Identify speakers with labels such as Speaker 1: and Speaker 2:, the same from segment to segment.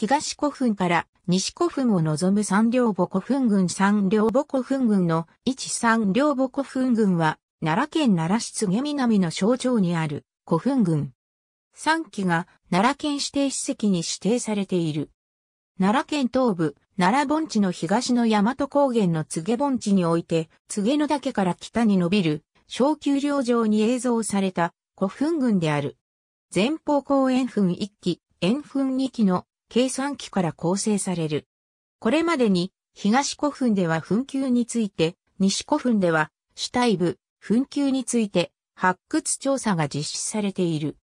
Speaker 1: 東古墳から西古墳を望む三両母古墳群三両母古墳群の一三両母古墳群は、奈良県奈良市杉南の象徴にある古墳群。三基が奈良県指定史跡に指定されている。奈良県東部、奈良盆地の東の大和高原の杉盆地において、杉の岳から北に伸びる、小丘陵上に映像された古墳群である。前方後円墳1基、円墳2基の計算機から構成される。これまでに東古墳では墳丘について、西古墳では主体部、墳丘について発掘調査が実施されている。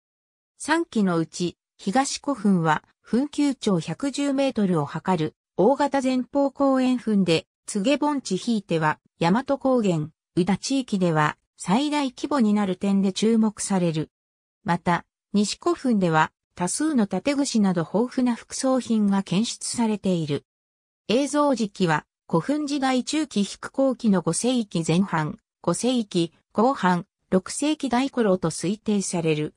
Speaker 1: 3基のうち東古墳は墳丘長110メートルを測る大型前方公園墳で、告げ盆地ひいては大和高原、宇田地域では最大規模になる点で注目される。また、西古墳では多数の縦串など豊富な副葬品が検出されている。映像時期は古墳時代中期飛行期の5世紀前半、5世紀後半、6世紀大頃と推定される。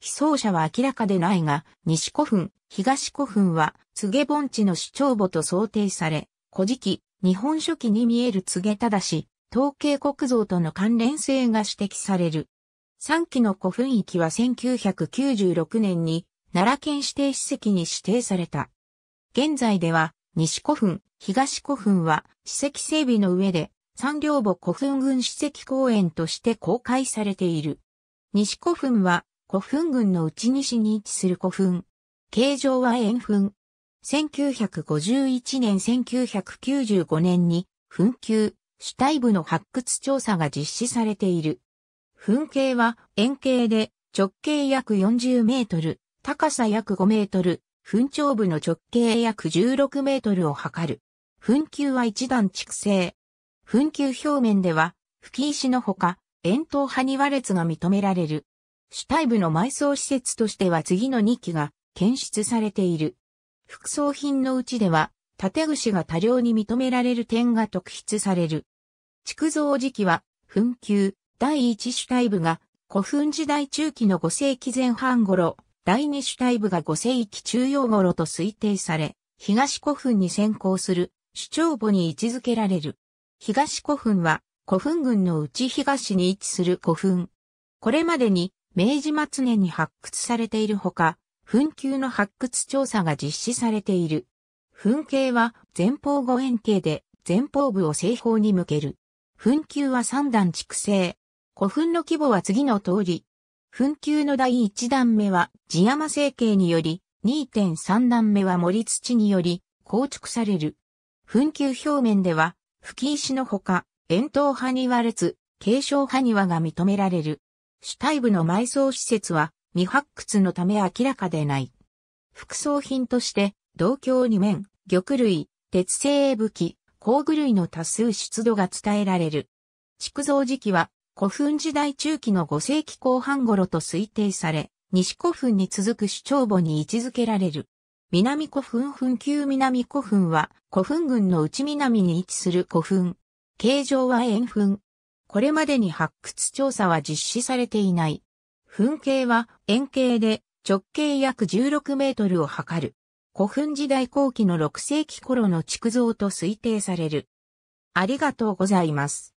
Speaker 1: 被葬者は明らかでないが、西古墳、東古墳は、柘げ盆地の主張墓と想定され、古事記、日本書紀に見える柘ただし、統計国像との関連性が指摘される。3期の古墳域は1996年に奈良県指定史跡に指定された。現在では、西古墳、東古墳は、史跡整備の上で、三両母古墳群史跡公園として公開されている。西古墳は、古墳群の内西に位置する古墳。形状は円墳。1951年1995年に、墳丘、主体部の発掘調査が実施されている。墳形は円形で直径約40メートル、高さ約5メートル、墳頂部の直径約16メートルを測る。墳球は一段築成。墳球表面では、吹石のほか、円筒に輪列が認められる。主体部の埋葬施設としては次の2基が検出されている。副葬品のうちでは、縦串が多量に認められる点が特筆される。築造時期は、墳球、第一主体部が古墳時代中期の5世紀前半頃、第二主体部が5世紀中央頃と推定され、東古墳に先行する主張墓に位置づけられる。東古墳は古墳群の内東に位置する古墳。これまでに明治末年に発掘されているほか、墳丘の発掘調査が実施されている。墳形は前方後円形で前方部を正方に向ける。墳丘は三段築成。古墳の規模は次の通り、紛糾の第1段目は、地山成形により、2.3段目は森土により、構築される。紛糾表面では、吹石のほか、円筒派庭列、継承派庭が認められる。主体部の埋葬施設は、未発掘のため明らかでない。副葬品として、銅鏡2面、玉類、鉄製武器、工具類の多数出土が伝えられる。築造時期は古墳時代中期の5世紀後半頃と推定され、西古墳に続く主張墓に位置づけられる。南古墳墳旧南古墳は古墳群の内南に位置する古墳。形状は円墳。これまでに発掘調査は実施されていない。墳形は円形で直径約16メートルを測る。古墳時代後期の6世紀頃の築造と推定される。ありがとうございます。